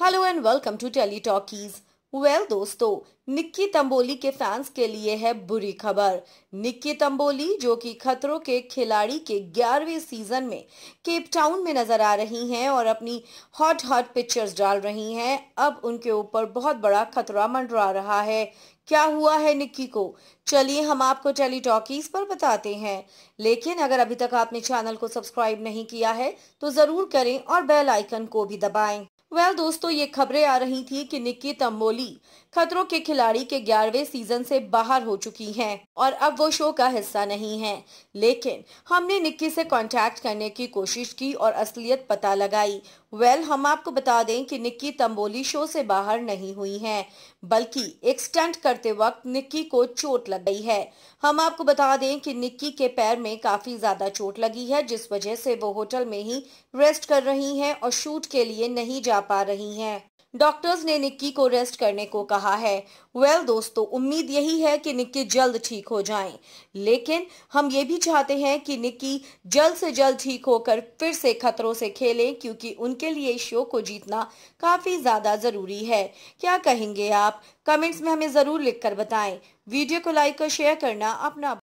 hello and welcome to telly talkies well दोस्तों निक्की तंबोली के fans के लिए है बुरी खबर निक्की तंबोली जो कि खतरों के खिलाड़ी के ग्यारहवें सीजन में केप टाउन में नजर आ रही हैं और अपनी हॉट हॉट पिक्चर्स डाल रही हैं अब उनके ऊपर बहुत बड़ा खतरा मंडरा रहा है क्या हुआ है निक्की को चलिए हम आपको टेली टॉकीज पर बताते हैं लेकिन अगर अभी तक आपने चैनल को सब्सक्राइब नहीं किया है तो जरूर करें और बेल आइकन को भी दबाएं वेल well, दोस्तों ये खबरें आ रही थी कि निक्की तम्बोली खतरों के खिलाड़ी के ग्यारहवे सीजन से बाहर हो चुकी हैं और अब वो शो का हिस्सा नहीं हैं लेकिन हमने निक्की से कांटेक्ट करने की कोशिश की और असलियत पता लगाई वेल well, हम आपको बता दें कि निक्की तम्बोली शो से बाहर नहीं हुई हैं बल्कि एक स्टंट करते वक्त निक्की को चोट लग गई है हम आपको बता दें कि निक्की के पैर में काफी ज्यादा चोट लगी है जिस वजह से वो होटल में ही रेस्ट कर रही है और शूट के लिए नहीं जा जा पा रही हैं डॉक्टर्स ने निक्की को रेस्ट करने को कहा है वेल well, दोस्तों उम्मीद यही है कि निक्की जल्द ठीक हो जाएं लेकिन हम ये भी चाहते हैं कि निक्की जल्द से जल्द ठीक होकर फिर से खतरों से खेलें क्योंकि उनके लिए शो को जीतना काफी ज्यादा जरूरी है क्या कहेंगे आप कमेंट्स में हमें जरूर लिखकर बताएं वीडियो को लाइक और शेयर करना अपना